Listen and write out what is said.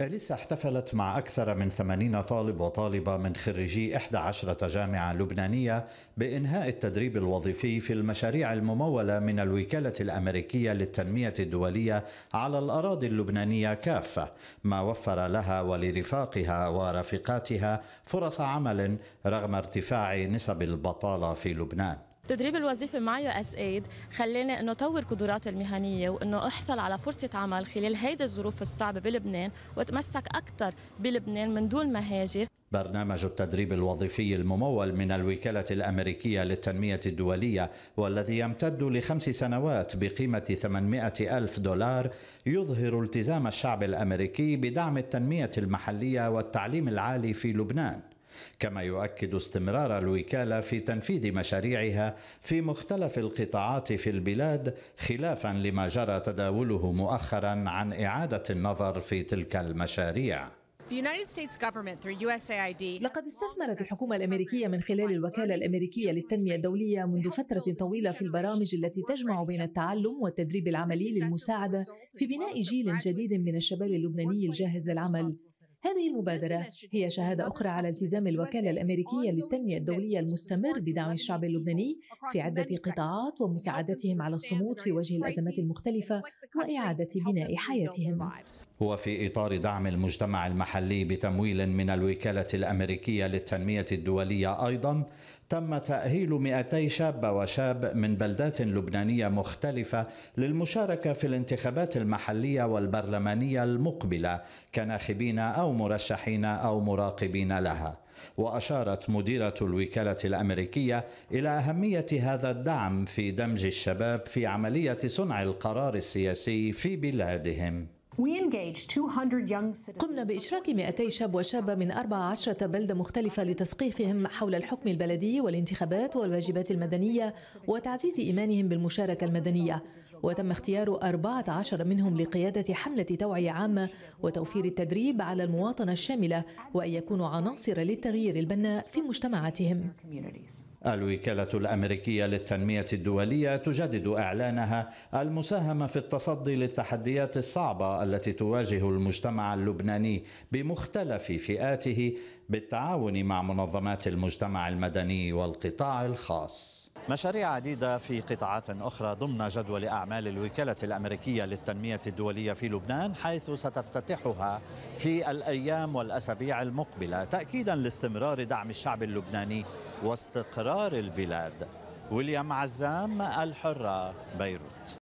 أليسا احتفلت مع أكثر من 80 طالب وطالبة من خريجي 11 جامعة لبنانية بإنهاء التدريب الوظيفي في المشاريع الممولة من الوكالة الأمريكية للتنمية الدولية على الأراضي اللبنانية كافة، ما وفر لها ولرفاقها ورفيقاتها فرص عمل رغم ارتفاع نسب البطالة في لبنان. تدريب الوظيفة مع يو اس ايد خلاني انه طور قدراتي المهنية وانه احصل على فرصة عمل خلال هيدي الظروف الصعبة بلبنان واتمسك اكثر بلبنان من دون ما هاجر برنامج التدريب الوظيفي الممول من الوكالة الأمريكية للتنمية الدولية والذي يمتد لخمس سنوات بقيمة 800 ألف دولار يظهر التزام الشعب الأمريكي بدعم التنمية المحلية والتعليم العالي في لبنان كما يؤكد استمرار الوكاله في تنفيذ مشاريعها في مختلف القطاعات في البلاد خلافا لما جرى تداوله مؤخرا عن اعاده النظر في تلك المشاريع لقد استثمرت الحكومة الأمريكية من خلال الوكالة الأمريكية للتنمية الدولية منذ فترة طويلة في البرامج التي تجمع بين التعلم والتدريب العملي للمساعدة في بناء جيل جديد من الشباب اللبناني الجاهز للعمل. هذه المبادرة هي شهادة أخرى على التزام الوكالة الأمريكية للتنمية الدولية المستمر بدعم الشعب اللبناني في عدة قطاعات ومساعدتهم على الصمود في وجه الأزمات المختلفة وإعادة بناء حياتهم. وفي إطار دعم المجتمع المحلي المحلي بتمويل من الوكالة الأمريكية للتنمية الدولية أيضا تم تأهيل 200 شاب وشاب من بلدات لبنانية مختلفة للمشاركة في الانتخابات المحلية والبرلمانية المقبلة كناخبين أو مرشحين أو مراقبين لها وأشارت مديرة الوكالة الأمريكية إلى أهمية هذا الدعم في دمج الشباب في عملية صنع القرار السياسي في بلادهم قمنا بإشراك 200 شاب وشابة من 14 بلدة مختلفة لتثقيفهم حول الحكم البلدي والانتخابات والواجبات المدنية وتعزيز إيمانهم بالمشاركة المدنية وتم اختيار 14 منهم لقيادة حملة توعية عامة وتوفير التدريب على المواطنة الشاملة وأن يكونوا عناصر للتغيير البناء في مجتمعاتهم الوكالة الأمريكية للتنمية الدولية تجدد إعلانها المساهمة في التصدي للتحديات الصعبة التي تواجه المجتمع اللبناني بمختلف فئاته بالتعاون مع منظمات المجتمع المدني والقطاع الخاص. مشاريع عديدة في قطاعات أخرى ضمن جدول أعمال الوكالة الأمريكية للتنمية الدولية في لبنان حيث ستفتتحها في الأيام والأسابيع المقبلة تأكيدا لاستمرار دعم الشعب اللبناني واستقرار البلاد ويليام عزام الحرة بيروت